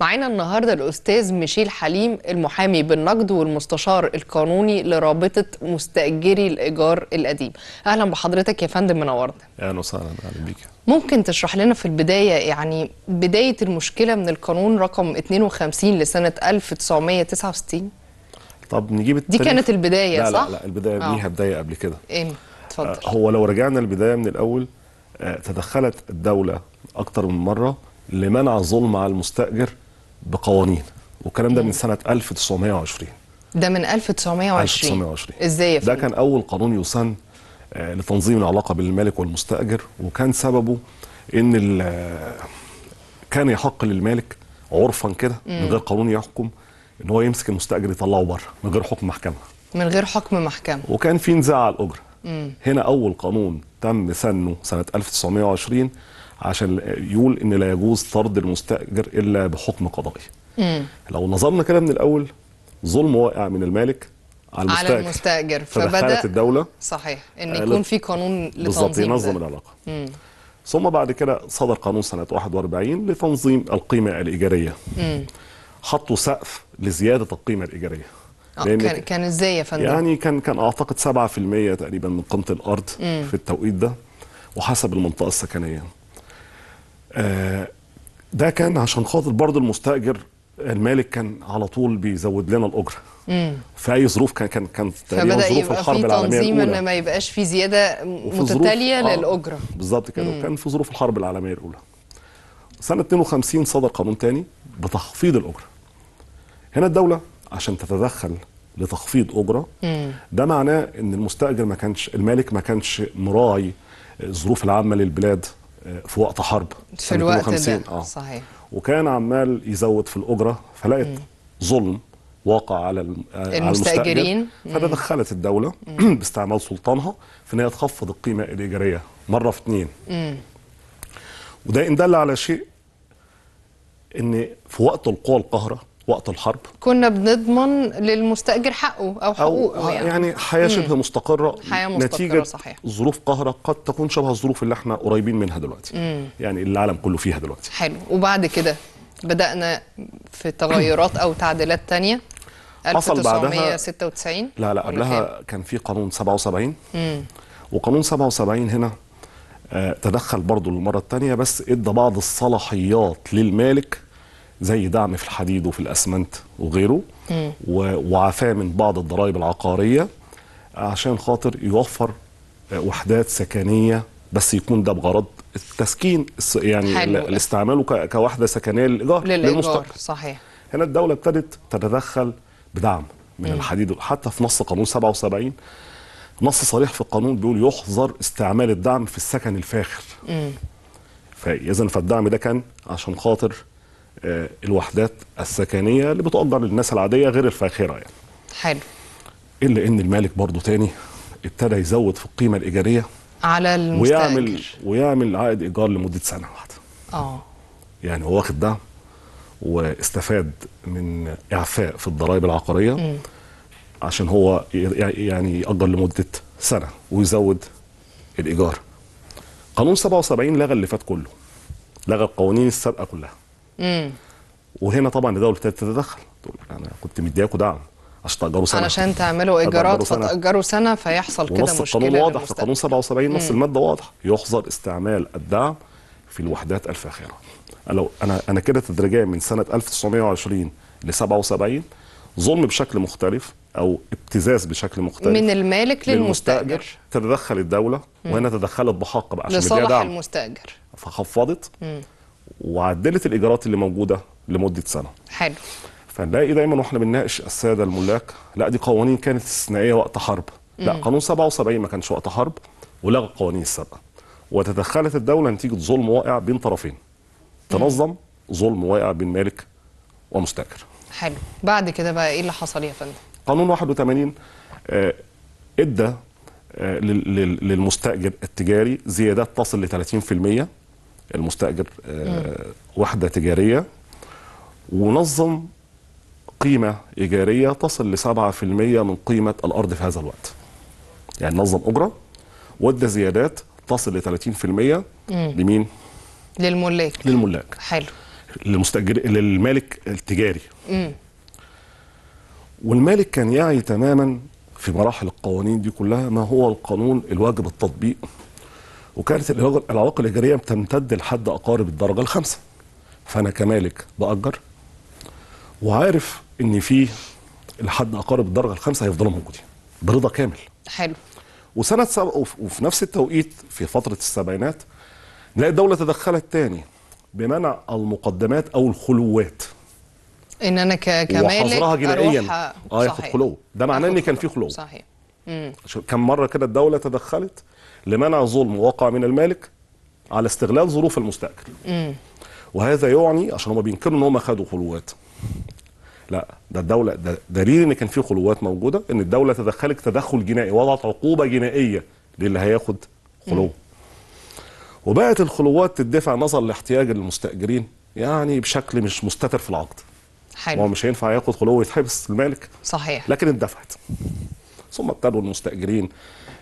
معانا النهارده الاستاذ ميشيل حليم المحامي بالنقد والمستشار القانوني لرابطه مستاجري الايجار القديم اهلا بحضرتك يا فندم منورنا اهلا وسهلا اهلا بيك ممكن تشرح لنا في البدايه يعني بدايه المشكله من القانون رقم 52 لسنه 1969 طب نجيب التاريخ. دي كانت البدايه لا صح لا لا البدايه آه. ليها بدايه قبل كده ايه اتفضل آه، هو لو رجعنا البدايه من الاول آه، تدخلت الدوله اكتر من مره لمنع ظلم على المستاجر بقوانين والكلام ده من سنه 1920 ده من 1920 1920 ازاي يا ده كان اول قانون يسن آه، لتنظيم العلاقه بين المالك والمستاجر وكان سببه ان آه، كان يحق للمالك عرفا كده من غير قانون يحكم ان هو يمسك المستاجر يطلعه بره من غير حكم محكمه من غير حكم محكمه وكان في نزاع على الاجره مم. هنا أول قانون تم سنه سنة 1920 عشان يقول إن لا يجوز طرد المستأجر إلا بحكم قضائي مم. لو نظرنا كده من الأول ظلم واقع من المالك على المستاجر, على المستأجر. فبدأ الدولة صحيح إن يكون في قانون لتنظيم ينظم العلاقة مم. ثم بعد كده صدر قانون سنة 41 لتنظيم القيمة الإيجارية مم. حطوا سقف لزيادة القيمة الإيجارية آه، كان كان ازاي يا فندم؟ يعني كان كان اعتقد 7% تقريبا من قيمه الارض مم. في التوقيت ده وحسب المنطقه السكنيه. آه ده كان عشان خاطر برضه المستاجر المالك كان على طول بيزود لنا الاجره. في اي ظروف كان كان كان تقريبا ظروف الحرب العالميه الاولى ان ما يبقاش في زياده متتاليه آه للاجره بالظبط كده وكان في ظروف الحرب العالميه الاولى سنه 52 صدر قانون تاني بتخفيض الاجره هنا الدوله عشان تتدخل لتخفيض اجره ده معناه ان المستاجر ما كانش المالك ما كانش مراعي الظروف العامه للبلاد آه، في وقت حرب في الوقت ده آه. صحيح وكان عمال يزود في الاجره فلقت ظلم واقع على آه، المستاجرين فتدخلت الدوله باستعمال سلطانها في ان هي تخفض القيمه الايجاريه مره في اثنين وده ان دل على شيء ان في وقت القوى القاهره وقت الحرب كنا بنضمن للمستأجر حقه أو حقوقه أو يعني. يعني حياة شبه مستقرة حياة مستقرة نتيجة صحيح. ظروف قهرة قد تكون شبه الظروف اللي احنا قريبين منها دلوقتي مم. يعني اللي العالم كله فيها دلوقتي حلو وبعد كده بدأنا في تغيرات أو تعديلات تانية حصل بعدها 1996 لا لا قبلها كان في قانون 77 مم. وقانون 77 هنا آه، تدخل برضه للمرة الثانية بس ادى بعض الصلاحيات للمالك زي دعم في الحديد وفي الاسمنت وغيره وعفاه من بعض الضرائب العقاريه عشان خاطر يوفر آه، وحدات سكنيه بس يكون ده بغرض التسكين يعني الاستعماله كوحده سكنيه للايجار للمستقبل صحيح هنا الدوله ابتدت تتدخل بدعم من مم. الحديد حتى في نص قانون 77 نص صريح في القانون بيقول يحظر استعمال الدعم في السكن الفاخر فاذا فالدعم ده كان عشان خاطر آه، الوحدات السكنيه اللي بتؤجر للناس العاديه غير الفاخره يعني. حلو. الا ان المالك برضه تاني ابتدى يزود في القيمه الايجاريه على المستأجر ويعمل ويعمل عائد ايجار لمده سنه واحده. اه. يعني هو واخد دعم واستفاد من اعفاء في الضرائب العقاريه م. عشان هو يعني يأجر لمده سنه ويزود الايجار. قانون 77 لغى اللي فات كله. لغى القوانين السابقه كلها. وهنا طبعا الدوله ابتدت تتدخل تقول انا كنت مدياكوا دعم عشان تاجروا سنه علشان تعملوا ايجارات فتاجروا سنه فيحصل كده مشكله القانون يعني واضح في قانون 77 نص الماده واضح يحظر استعمال الدعم في الوحدات الفاخره لو انا انا كده تدريجيا من سنه 1920 ل 77 ظلم بشكل مختلف او ابتزاز بشكل مختلف من المالك للمستاجر تتدخل الدوله وهنا تدخلت بحق بقى عشان لصالح المستاجر فخفضت مم. وعدلت الايجارات اللي موجوده لمده سنه حلو فنلاقي دايما واحنا بنناقش الساده الملاك لا دي قوانين كانت استثنائيه وقت حرب لا قانون 77 ما كانش وقت حرب ولغى القوانين السابقه وتدخلت الدوله نتيجه ظلم واقع بين طرفين تنظم ظلم واقع بين مالك ومستاجر حلو بعد كده بقى ايه اللي حصل يا فندم قانون 81 آه ادى آه للمستاجر التجاري زيادات تصل ل 30% المستاجر آه، وحده تجاريه ونظم قيمه ايجاريه تصل ل 7% من قيمه الارض في هذا الوقت. يعني نظم اجره وادى زيادات تصل ل 30% لمين؟ للملاك للملاك حلو للمستاجر للمالك التجاري. مم. والمالك كان يعي تماما في مراحل القوانين دي كلها ما هو القانون الواجب التطبيق وكانت العلاقه الايجاريه بتمتد لحد اقارب الدرجه الخامسه فانا كمالك باجر وعارف ان في لحد اقارب الدرجه الخامسه هيفضلوا موجودين برضا كامل حلو وسنه سب... وفي نفس التوقيت في فتره السبعينات نلاقي الدوله تدخلت تاني بمنع المقدمات او الخلوات ان انا ك... كمالك وحظرها جنائيا اه ياخد خلو ده معناه ان كان في خلو صحيح مم. كم مره كده الدوله تدخلت لمنع ظلم وقع من المالك على استغلال ظروف المستأجر وهذا يعني عشان هم بينكروا ان هم خدوا خلوات لا ده الدوله ده دليل ان كان في خلوات موجوده ان الدوله تدخلت تدخل جنائي وضعت عقوبه جنائيه للي هياخد خلو مم. وبقت الخلوات تدفع نظر لاحتياج المستاجرين يعني بشكل مش مستتر في العقد حلو هو مش هينفع ياخد خلوه ويتحبس المالك صحيح لكن اندفعت ثم ابتدوا المستاجرين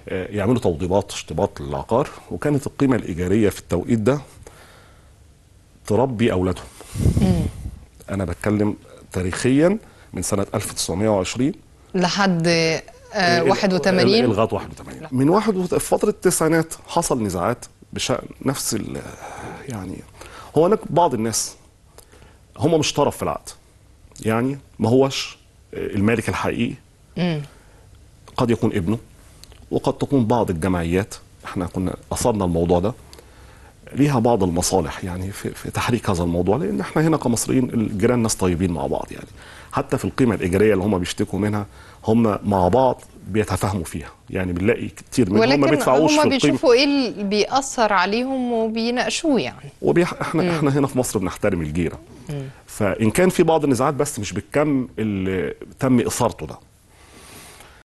آه، يعملوا توضيبات اشتباط للعقار وكانت القيمه الايجاريه في التوقيت ده تربي اولادهم انا بتكلم تاريخيا من سنه 1920 لحد 81 لغايه 81 من واحد في فتره التسعينات حصل نزاعات بشان نفس ال يعني هو هناك بعض الناس هم مش طرف في العقد يعني ما هوش آه، المالك الحقيقي قد يكون ابنه وقد تكون بعض الجمعيات احنا كنا اصابنا الموضوع ده ليها بعض المصالح يعني في, في تحريك هذا الموضوع لان احنا هنا كمصريين الجيران ناس طيبين مع بعض يعني حتى في القيمه الاجريه اللي هم بيشتكوا منها هم مع بعض بيتفاهموا فيها يعني بنلاقي كتير منهم ما بيدفعوش هم بيشوفوا ايه اللي بيأثر عليهم وبيناقشوه يعني وبيح... احنا م. احنا هنا في مصر بنحترم الجيره م. فان كان في بعض النزاعات بس مش بالكم اللي تم اثارته ده